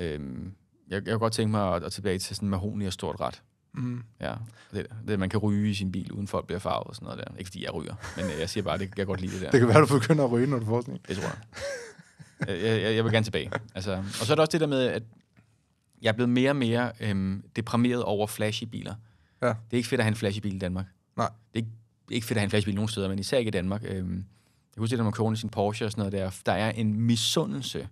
Øhm, jeg, jeg kunne godt tænke mig at, at tilbage til sådan en mahoni og stort ret. Mm. Ja, det, det, man kan ryge i sin bil, uden folk bliver farvet og sådan noget der. Ikke fordi jeg ryger, men øh, jeg siger bare, det jeg kan godt lide det der. Det kan være, du begynder at ryge, når du får sådan Det tror jeg. jeg, jeg, jeg vil gerne tilbage. Altså, og så er der også det der med, at jeg er blevet mere og mere øhm, deprimeret over flashy biler. Ja. Det er ikke fedt at have en flashy bil i Danmark. Nej. Det er ikke, ikke fedt at have en flashy bil nogen steder, men især ikke i Danmark. Øhm, jeg husker det, når man kører i sin Porsche og sådan noget der. Der er en misundelse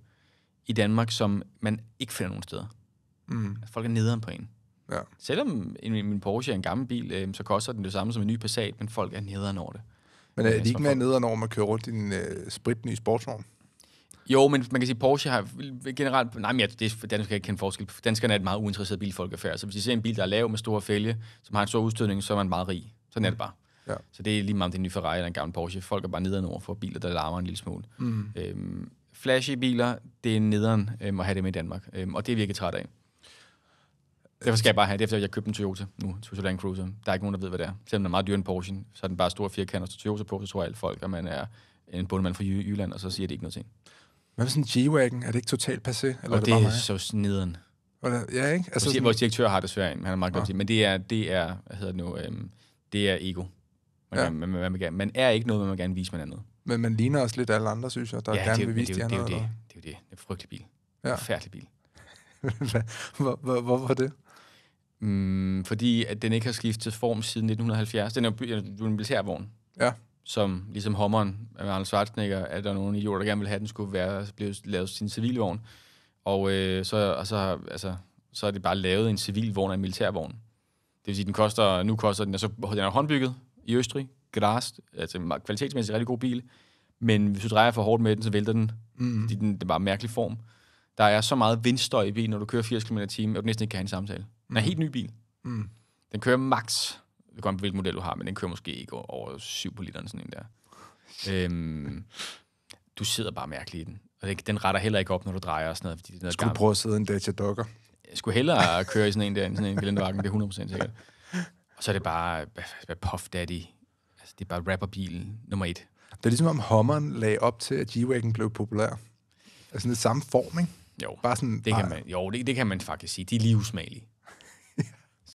i Danmark, som man ikke finder nogen steder. Mm. Folk er nederen på en. Ja. Selvom en, min Porsche er en gammel bil, øh, så koster den det samme som en ny Passat, men folk er nederen over det. Men er øh, det ikke mere nederen over, at man kører rundt i en øh, spritny sportsvogn? Jo, men man kan sige, at Porsche har generelt... Nej, men ja, det er, danskere ikke kende forskel. Danskerne er et meget uinteresseret bilfolkafærd. Så hvis de ser en bil, der er lav med store fælge, som har en stor udstødning, så er man meget rig. Sådan er det mm. bare. Ja. Så det er lige meget om det er en ny Ferrari eller en gammel Porsche. Folk er bare nederen over for biler, der larmer en lille smule. Mm. Øhm, flashy biler, det er nederen øhm, at have dem i Danmark. Øhm, og det er vi ikke træt af. Derfor skal jeg bare have det, efter jeg købte en Toyota nu, Toyota Land Cruiser. Der er ikke nogen, der ved, hvad det er. Selvom den er meget dyr en Porsche, så er den bare stor firkant, og Toyota på, så tror jeg alt folk, at man er en bundemand fra Jylland, og så siger det ikke noget til Hvad med sådan en G-Wagon? Er det ikke totalt passé? Eller og er det, det er mig? så nederen. Ja, ikke? Altså, sådan... Vores direktør har desværre en, han er meget godt men det er, det er, hvad hedder det nu, øhm, det er ego. Man, ja. man, man, man, man, man, er ikke noget, man gerne vil vise, man er noget. Men man ligner også lidt alle andre, synes jeg, der ja, gerne vil vise det, de det, Det, det, det, det er jo det. Det er en frygtelig bil. Ja. En færdig bil. hvor, hvor, hvor var det? Mm, fordi at den ikke har skiftet form siden 1970. Den er jo en militærvogn. Ja. Som ligesom hommeren af Arnold Schwarzenegger, at der er nogen idioter, der gerne vil have, at den skulle være blevet lavet sin civilvogn. Og, øh, så, og så, altså, så er det bare lavet en civilvogn af en militærvogn. Det vil sige, den koster, nu koster den, altså, så den er håndbygget i Østrig, glas, altså kvalitetsmæssigt rigtig god bil, men hvis du drejer for hårdt med den, så vælter den, mm. fordi den, det er bare en mærkelig form. Der er så meget vindstøj i bilen, når du kører 80 km i timen, at du næsten ikke kan have en samtale. Den er en mhm. helt ny bil. Mm. Den kører max, det går på, hvilken model du har, men den kører måske ikke over 7 på literen, sådan en der. øhm, du sidder bare mærkeligt i den. Og den, den retter heller ikke op, når du drejer og sådan noget. Fordi det er noget Skulle gammel. du prøve at sidde en Dacia Docker? Jeg skulle hellere køre i sådan en der, end sådan en kalendervagen, det er 100% sikkert. Og så er det bare, hvad, hvad Puff Daddy det er bare rapperbil nummer et. Det er ligesom om Hummeren lagde op til, at G-Wagon blev populær. Altså den samme form, ikke? Jo, bare sådan, det kan man, jo det, det kan man faktisk sige. De er lige usmagelige.